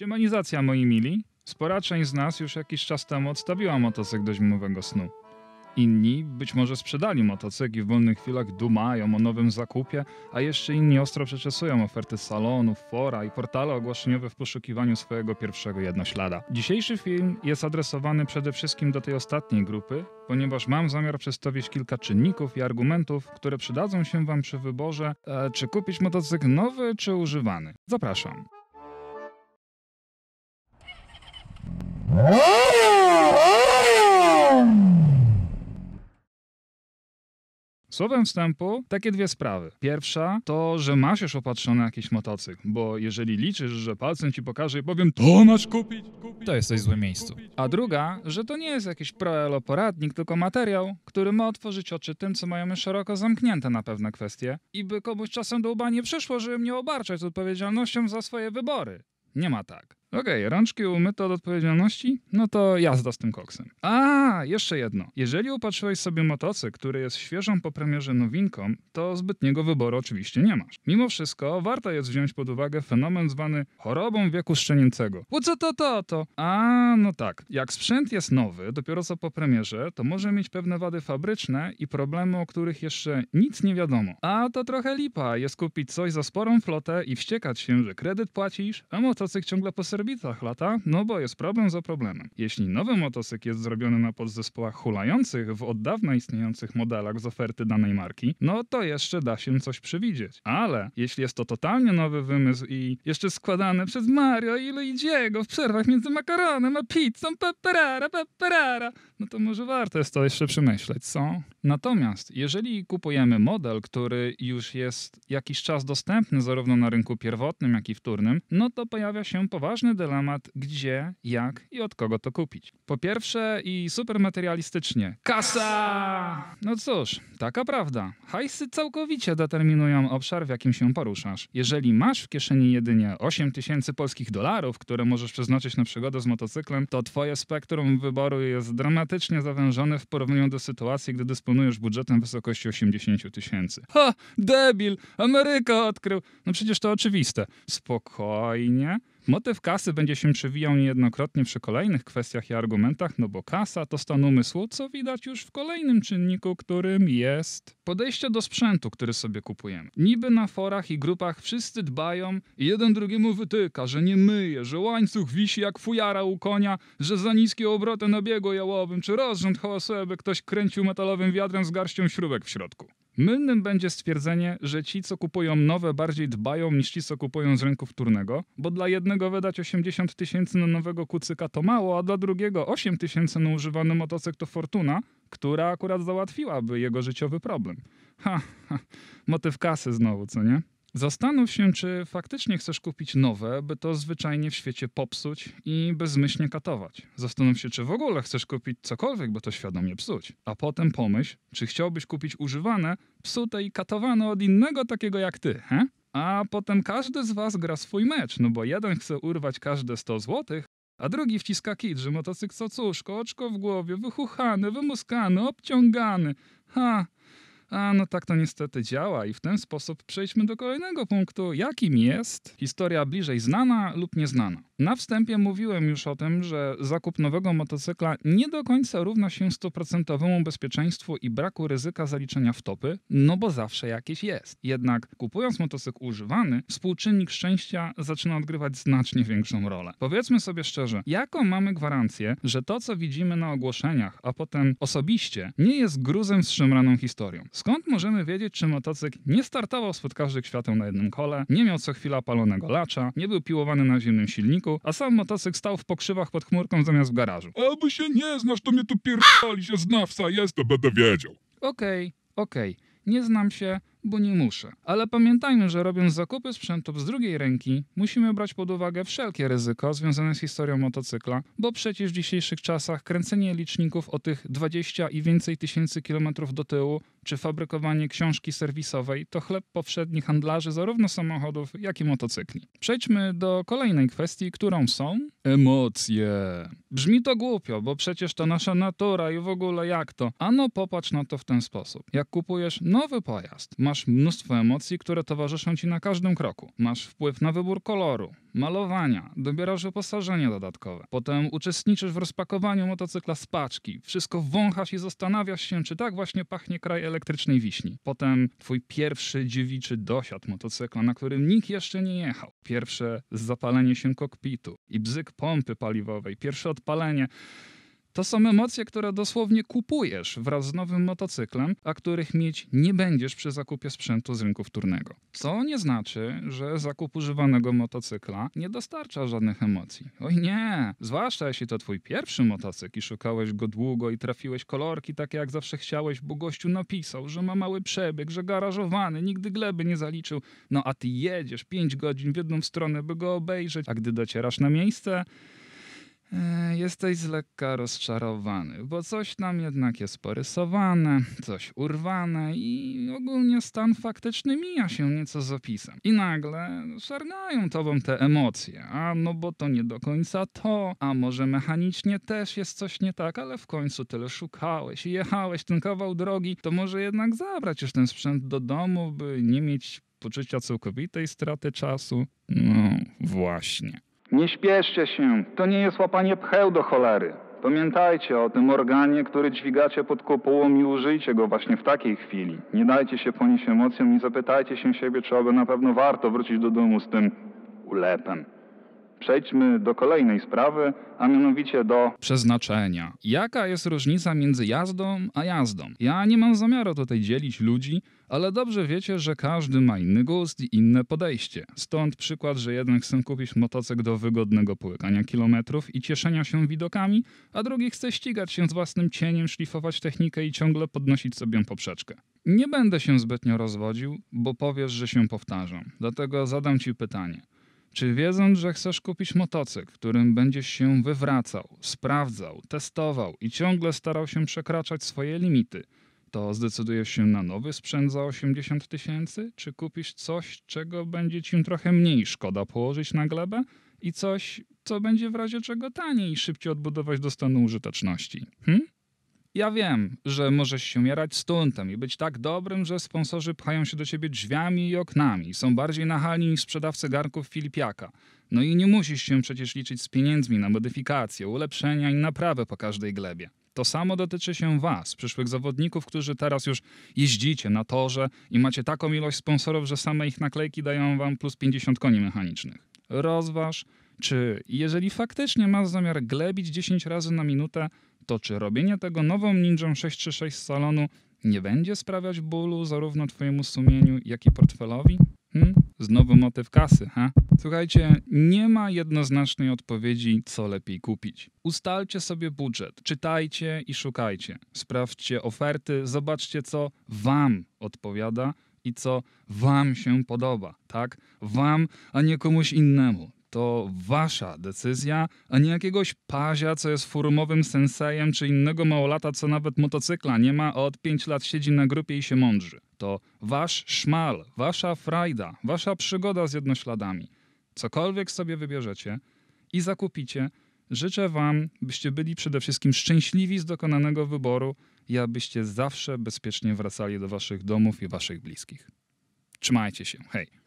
Siemanizacja, moi mili. Spora część z nas już jakiś czas temu odstawiła motocykl do zimowego snu. Inni być może sprzedali motocykl i w wolnych chwilach dumają o nowym zakupie, a jeszcze inni ostro przeczesują oferty salonów, fora i portale ogłoszeniowe w poszukiwaniu swojego pierwszego jednoślada. Dzisiejszy film jest adresowany przede wszystkim do tej ostatniej grupy, ponieważ mam zamiar przedstawić kilka czynników i argumentów, które przydadzą się Wam przy wyborze, e, czy kupić motocykl nowy czy używany. Zapraszam. Słowem wstępu, takie dwie sprawy. Pierwsza to, że masz już opatrzony jakiś motocykl, bo jeżeli liczysz, że palcem ci pokaże i powiem to masz kupić, kupić to jesteś w złym miejscu. A druga, że to nie jest jakiś proelo poradnik, tylko materiał, który ma otworzyć oczy tym, co mają szeroko zamknięte na pewne kwestie i by komuś czasem do łba nie przyszło, żeby mnie obarczać odpowiedzialnością za swoje wybory. Nie ma tak. Okej, okay, rączki umyte od odpowiedzialności? No to jazda z tym koksem. A, jeszcze jedno. Jeżeli upatrzyłeś sobie motocykl, który jest świeżą po premierze nowinką, to zbytniego wyboru oczywiście nie masz. Mimo wszystko warto jest wziąć pod uwagę fenomen zwany chorobą wieku szczenięcego. Bo co to to to? A, no tak. Jak sprzęt jest nowy, dopiero co po premierze, to może mieć pewne wady fabryczne i problemy, o których jeszcze nic nie wiadomo. A to trochę lipa jest kupić coś za sporą flotę i wściekać się, że kredyt płacisz, a motocykl ciągle posyra orbitach lata, no bo jest problem za problemem. Jeśli nowy motocykl jest zrobiony na podzespołach hulających w od dawna istniejących modelach z oferty danej marki, no to jeszcze da się coś przewidzieć. Ale jeśli jest to totalnie nowy wymysł i jeszcze składany przez Mario i Luigiego w przerwach między makaronem a pizzą, paparara, paparara, no to może warto jest to jeszcze przemyśleć, co? Natomiast jeżeli kupujemy model, który już jest jakiś czas dostępny zarówno na rynku pierwotnym, jak i wtórnym, no to pojawia się poważny dylemat, gdzie, jak i od kogo to kupić. Po pierwsze i super materialistycznie. Kasa! No cóż, taka prawda. Hajsy całkowicie determinują obszar, w jakim się poruszasz. Jeżeli masz w kieszeni jedynie 8 tysięcy polskich dolarów, które możesz przeznaczyć na przygodę z motocyklem, to twoje spektrum wyboru jest dramatycznie zawężone w porównaniu do sytuacji, gdy dysponujesz dysponujesz budżetem w wysokości 80 tysięcy. Ha! Debil! Ameryka odkrył! No przecież to oczywiste. Spokojnie. Motyw kasy będzie się przewijał niejednokrotnie przy kolejnych kwestiach i argumentach, no bo kasa to stan umysłu, co widać już w kolejnym czynniku, którym jest podejście do sprzętu, który sobie kupujemy. Niby na forach i grupach wszyscy dbają i jeden drugiemu wytyka, że nie myje, że łańcuch wisi jak fujara u konia, że za niskie obroty na biegu jałowym, czy rozrząd hałasuje, ktoś kręcił metalowym wiadrem z garścią śrubek w środku. Mylnym będzie stwierdzenie, że ci, co kupują nowe, bardziej dbają niż ci, co kupują z rynku wtórnego, bo dla jednego wydać 80 tysięcy na nowego kucyka to mało, a dla drugiego 8 tysięcy na używany motocykl to fortuna, która akurat załatwiłaby jego życiowy problem. Ha, ha, motyw kasy znowu, co nie? Zastanów się, czy faktycznie chcesz kupić nowe, by to zwyczajnie w świecie popsuć i bezmyślnie katować. Zastanów się, czy w ogóle chcesz kupić cokolwiek, by to świadomie psuć. A potem pomyśl, czy chciałbyś kupić używane, psute i katowane od innego takiego jak ty, he? A potem każdy z was gra swój mecz, no bo jeden chce urwać każde 100 złotych, a drugi wciska kit, że motocykl co cóżko, oczko w głowie, wychuchany, wymuskany, obciągany. Ha! A no tak to niestety działa i w ten sposób przejdźmy do kolejnego punktu, jakim jest historia bliżej znana lub nieznana. Na wstępie mówiłem już o tym, że zakup nowego motocykla nie do końca równa się stuprocentowemu bezpieczeństwu i braku ryzyka zaliczenia wtopy, no bo zawsze jakieś jest. Jednak kupując motocykl używany, współczynnik szczęścia zaczyna odgrywać znacznie większą rolę. Powiedzmy sobie szczerze, jaką mamy gwarancję, że to co widzimy na ogłoszeniach, a potem osobiście, nie jest gruzem z szemraną historią? Skąd możemy wiedzieć, czy motocykl nie startował spod każdych świateł na jednym kole, nie miał co chwila palonego lacza, nie był piłowany na zimnym silniku, a sam motocykl stał w pokrzywach pod chmurką zamiast w garażu? Albo się nie znasz, to mnie tu pierdoli się znawca jest, to będę wiedział. Okej, okay, okej, okay. nie znam się, bo nie muszę. Ale pamiętajmy, że robiąc zakupy sprzętów z drugiej ręki, musimy brać pod uwagę wszelkie ryzyko związane z historią motocykla, bo przecież w dzisiejszych czasach kręcenie liczników o tych 20 i więcej tysięcy kilometrów do tyłu, czy fabrykowanie książki serwisowej to chleb powszedni handlarzy zarówno samochodów, jak i motocykli. Przejdźmy do kolejnej kwestii, którą są emocje. Brzmi to głupio, bo przecież to nasza natura i w ogóle jak to? Ano popatrz na to w ten sposób. Jak kupujesz nowy pojazd, masz mnóstwo emocji, które towarzyszą ci na każdym kroku. Masz wpływ na wybór koloru, malowania, dobierasz wyposażenie dodatkowe. Potem uczestniczysz w rozpakowaniu motocykla z paczki. Wszystko wąchasz i zastanawiasz się, czy tak właśnie pachnie kraj elektrycznej wiśni. Potem twój pierwszy dziewiczy dosiad motocykla, na którym nikt jeszcze nie jechał. Pierwsze zapalenie się kokpitu i bzyk pompy paliwowej, pierwsze odpalenie. To są emocje, które dosłownie kupujesz wraz z nowym motocyklem, a których mieć nie będziesz przy zakupie sprzętu z rynku wtórnego. Co nie znaczy, że zakup używanego motocykla nie dostarcza żadnych emocji. Oj nie! Zwłaszcza jeśli to twój pierwszy motocykl i szukałeś go długo i trafiłeś kolorki takie jak zawsze chciałeś, bo gościu napisał, że ma mały przebieg, że garażowany, nigdy gleby nie zaliczył. No a ty jedziesz 5 godzin w jedną stronę, by go obejrzeć, a gdy docierasz na miejsce... E, jesteś z lekka rozczarowany, bo coś tam jednak jest porysowane, coś urwane i ogólnie stan faktyczny mija się nieco z opisem. I nagle szargają tobą te emocje, a no bo to nie do końca to, a może mechanicznie też jest coś nie tak, ale w końcu tyle szukałeś i jechałeś ten kawał drogi, to może jednak zabrać już ten sprzęt do domu, by nie mieć poczucia całkowitej straty czasu? No właśnie. Nie śpieszcie się, to nie jest łapanie pcheł do cholery. Pamiętajcie o tym organie, który dźwigacie pod kopułą i użyjcie go właśnie w takiej chwili. Nie dajcie się ponieść emocjom i zapytajcie się siebie, czy aby na pewno warto wrócić do domu z tym ulepem. Przejdźmy do kolejnej sprawy, a mianowicie do przeznaczenia. Jaka jest różnica między jazdą a jazdą? Ja nie mam zamiaru tutaj dzielić ludzi ale dobrze wiecie, że każdy ma inny gust i inne podejście. Stąd przykład, że jeden chce kupić motocykl do wygodnego połykania kilometrów i cieszenia się widokami, a drugi chce ścigać się z własnym cieniem, szlifować technikę i ciągle podnosić sobie poprzeczkę. Nie będę się zbytnio rozwodził, bo powiesz, że się powtarzam. Dlatego zadam ci pytanie. Czy wiedząc, że chcesz kupić motocykl, którym będziesz się wywracał, sprawdzał, testował i ciągle starał się przekraczać swoje limity, to zdecydujesz się na nowy sprzęt za 80 tysięcy, czy kupisz coś, czego będzie ci trochę mniej szkoda położyć na glebę i coś, co będzie w razie czego taniej i szybciej odbudować do stanu użyteczności? Hm? Ja wiem, że możesz się mierać stuntem i być tak dobrym, że sponsorzy pchają się do ciebie drzwiami i oknami, są bardziej nachalni niż sprzedawcy garnków Filipiaka. No i nie musisz się przecież liczyć z pieniędzmi na modyfikacje, ulepszenia i naprawę po każdej glebie. To samo dotyczy się Was, przyszłych zawodników, którzy teraz już jeździcie na torze i macie taką ilość sponsorów, że same ich naklejki dają Wam plus 50 koni mechanicznych. Rozważ, czy jeżeli faktycznie masz zamiar glebić 10 razy na minutę, to czy robienie tego nową Ninją 636 z salonu nie będzie sprawiać bólu zarówno Twojemu sumieniu, jak i portfelowi? Hmm? Znowu motyw kasy, ha? Słuchajcie, nie ma jednoznacznej odpowiedzi, co lepiej kupić. Ustalcie sobie budżet, czytajcie i szukajcie. Sprawdźcie oferty, zobaczcie, co Wam odpowiada i co Wam się podoba, tak? Wam, a nie komuś innemu to wasza decyzja, a nie jakiegoś pazia, co jest forumowym sensejem, czy innego małolata, co nawet motocykla nie ma, a od 5 lat siedzi na grupie i się mądrzy. To wasz szmal, wasza frajda, wasza przygoda z jednośladami. Cokolwiek sobie wybierzecie i zakupicie, życzę wam, byście byli przede wszystkim szczęśliwi z dokonanego wyboru i abyście zawsze bezpiecznie wracali do waszych domów i waszych bliskich. Trzymajcie się, hej!